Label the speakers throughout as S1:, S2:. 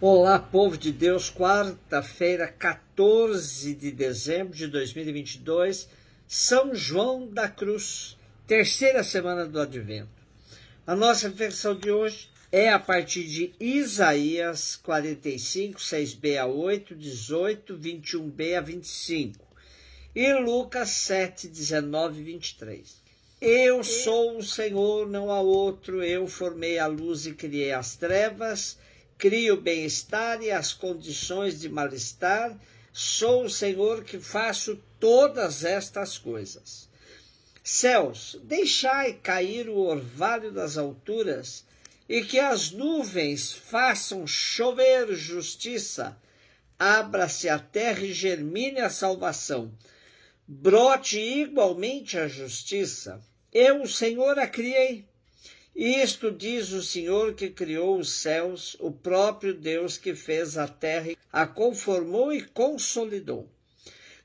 S1: Olá, povo de Deus, quarta-feira, 14 de dezembro de 2022, São João da Cruz, terceira semana do Advento. A nossa versão de hoje é a partir de Isaías 45, 6b a 8, 18, 21b a 25 e Lucas 7, 19 e 23. Eu sou o Senhor, não há outro, eu formei a luz e criei as trevas crio bem-estar e as condições de mal-estar. Sou o Senhor que faço todas estas coisas. Céus, deixai cair o orvalho das alturas e que as nuvens façam chover justiça. Abra-se a terra e germine a salvação. Brote igualmente a justiça. Eu, o Senhor, a criei isto diz o Senhor que criou os céus, o próprio Deus que fez a terra, a conformou e consolidou.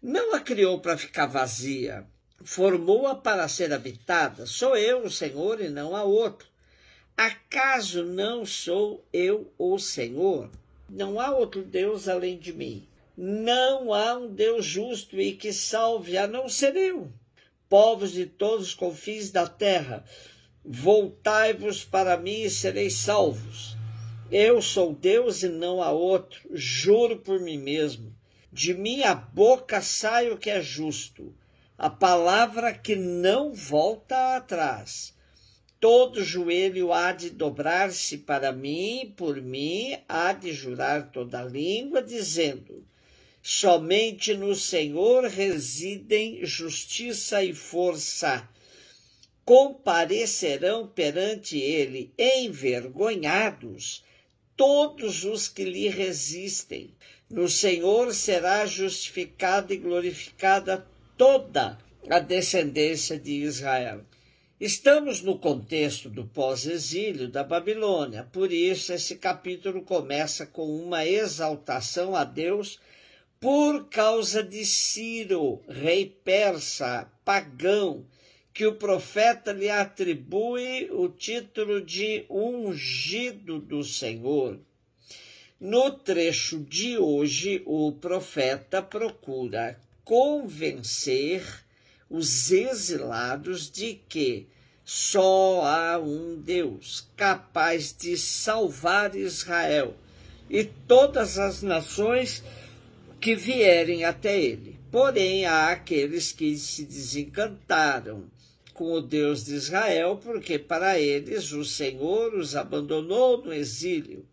S1: Não a criou para ficar vazia, formou-a para ser habitada. Sou eu o Senhor e não há outro. Acaso não sou eu o Senhor? Não há outro Deus além de mim. Não há um Deus justo e que salve, a não ser eu. Povos de todos os confins da terra, Voltai-vos para mim e sereis salvos. Eu sou Deus e não há outro, juro por mim mesmo. De minha boca sai o que é justo, a palavra que não volta atrás. Todo joelho há de dobrar-se para mim, por mim há de jurar toda língua, dizendo: Somente no Senhor residem justiça e força comparecerão perante ele envergonhados todos os que lhe resistem. No Senhor será justificada e glorificada toda a descendência de Israel. Estamos no contexto do pós-exílio da Babilônia, por isso esse capítulo começa com uma exaltação a Deus por causa de Ciro, rei persa, pagão, que o profeta lhe atribui o título de ungido do Senhor. No trecho de hoje, o profeta procura convencer os exilados de que só há um Deus capaz de salvar Israel e todas as nações que vierem até ele. Porém, há aqueles que se desencantaram com o Deus de Israel, porque para eles o Senhor os abandonou no exílio.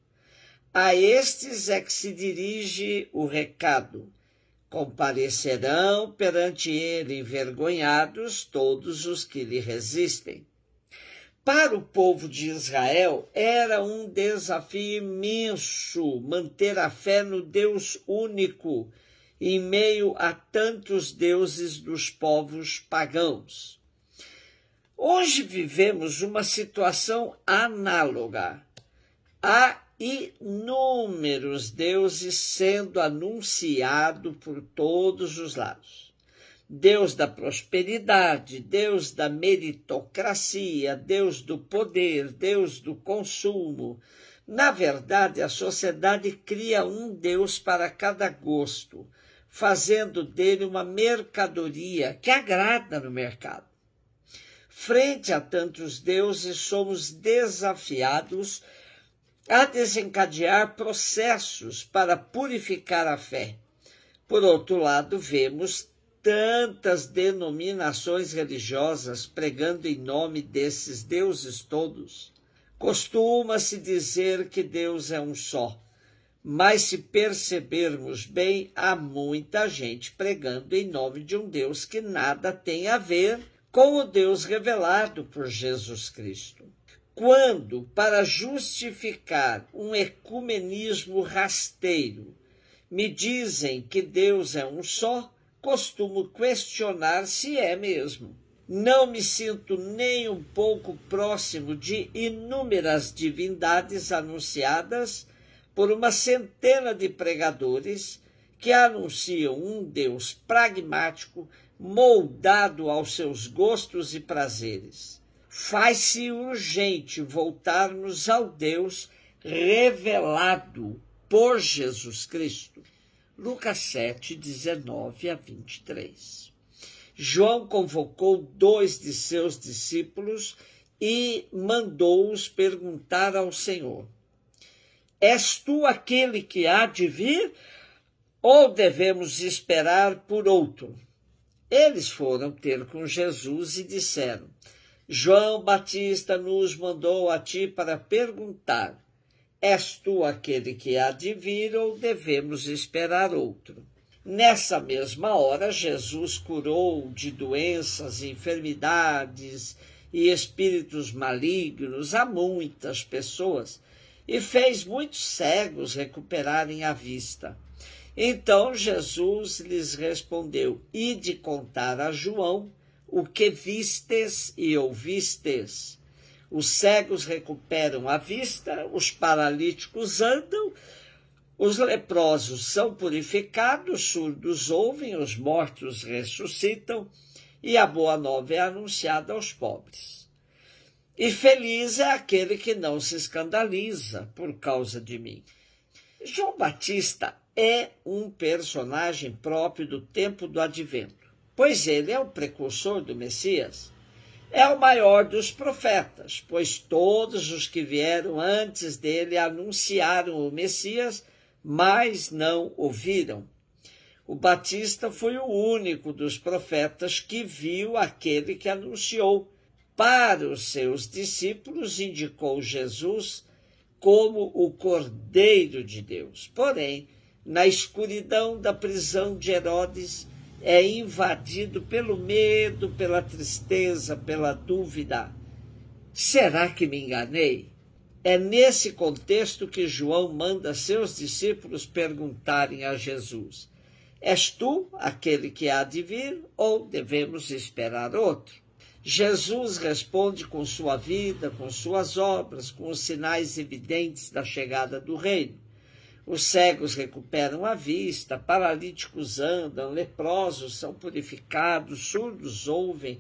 S1: A estes é que se dirige o recado. Comparecerão perante ele envergonhados todos os que lhe resistem. Para o povo de Israel era um desafio imenso manter a fé no Deus único em meio a tantos deuses dos povos pagãos. Hoje vivemos uma situação análoga. Há inúmeros deuses sendo anunciado por todos os lados. Deus da prosperidade, Deus da meritocracia, Deus do poder, Deus do consumo. Na verdade, a sociedade cria um Deus para cada gosto, fazendo dele uma mercadoria que agrada no mercado. Frente a tantos deuses, somos desafiados a desencadear processos para purificar a fé. Por outro lado, vemos tantas denominações religiosas pregando em nome desses deuses todos. Costuma-se dizer que Deus é um só, mas se percebermos bem, há muita gente pregando em nome de um Deus que nada tem a ver com o Deus revelado por Jesus Cristo. Quando, para justificar um ecumenismo rasteiro, me dizem que Deus é um só, costumo questionar se é mesmo. Não me sinto nem um pouco próximo de inúmeras divindades anunciadas por uma centena de pregadores que anunciam um Deus pragmático, moldado aos seus gostos e prazeres. Faz-se urgente voltarmos ao Deus revelado por Jesus Cristo. Lucas 7, 19 a 23. João convocou dois de seus discípulos e mandou-os perguntar ao Senhor: És tu aquele que há de vir ou devemos esperar por outro? Eles foram ter com Jesus e disseram: João Batista nos mandou a ti para perguntar: És tu aquele que há de vir ou devemos esperar outro? Nessa mesma hora, Jesus curou de doenças, enfermidades e espíritos malignos a muitas pessoas e fez muitos cegos recuperarem a vista. Então Jesus lhes respondeu: Ide contar a João o que vistes e ouvistes. Os cegos recuperam a vista, os paralíticos andam, os leprosos são purificados, surdos ouvem, os mortos ressuscitam e a boa nova é anunciada aos pobres. E feliz é aquele que não se escandaliza por causa de mim. João Batista é um personagem próprio do tempo do advento, pois ele é o precursor do Messias. É o maior dos profetas, pois todos os que vieram antes dele anunciaram o Messias, mas não ouviram. O Batista foi o único dos profetas que viu aquele que anunciou. Para os seus discípulos, indicou Jesus como o Cordeiro de Deus. Porém, na escuridão da prisão de Herodes, é invadido pelo medo, pela tristeza, pela dúvida. Será que me enganei? É nesse contexto que João manda seus discípulos perguntarem a Jesus: És tu aquele que há de vir ou devemos esperar outro? Jesus responde com sua vida, com suas obras, com os sinais evidentes da chegada do reino. Os cegos recuperam a vista, paralíticos andam, leprosos são purificados, surdos ouvem,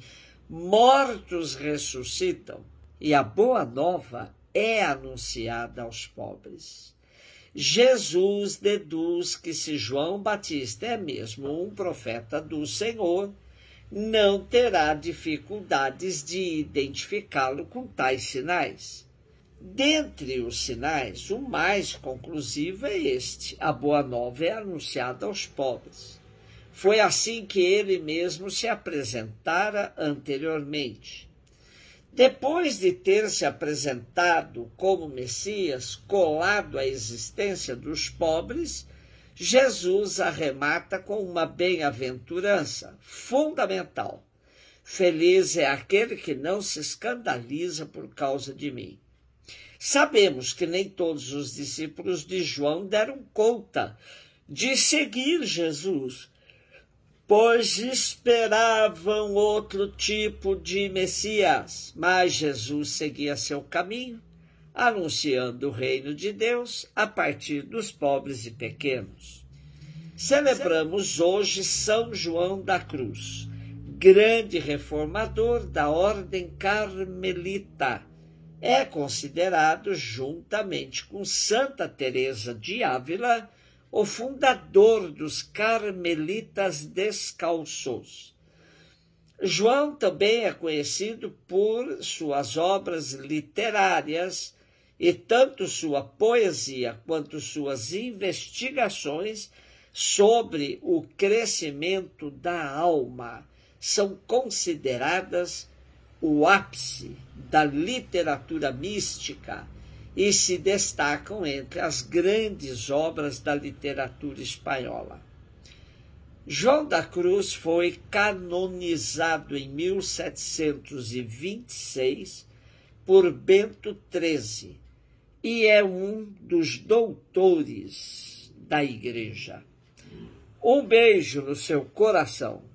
S1: mortos ressuscitam. E a boa nova é anunciada aos pobres. Jesus deduz que se João Batista é mesmo um profeta do Senhor, não terá dificuldades de identificá-lo com tais sinais. Dentre os sinais, o mais conclusivo é este: a boa nova é anunciada aos pobres. Foi assim que ele mesmo se apresentara anteriormente. Depois de ter se apresentado como Messias, colado à existência dos pobres, Jesus arremata com uma bem-aventurança fundamental. Feliz é aquele que não se escandaliza por causa de mim. Sabemos que nem todos os discípulos de João deram conta de seguir Jesus, pois esperavam outro tipo de Messias. Mas Jesus seguia seu caminho, anunciando o reino de Deus a partir dos pobres e pequenos. Celebramos hoje São João da Cruz, grande reformador da ordem carmelita é né? considerado, juntamente com Santa Teresa de Ávila, o fundador dos Carmelitas Descalços. João também é conhecido por suas obras literárias e tanto sua poesia quanto suas investigações sobre o crescimento da alma são consideradas o ápice da literatura mística e se destacam entre as grandes obras da literatura espanhola. João da Cruz foi canonizado em 1726 por Bento XIII e é um dos doutores da Igreja. Um beijo no seu coração.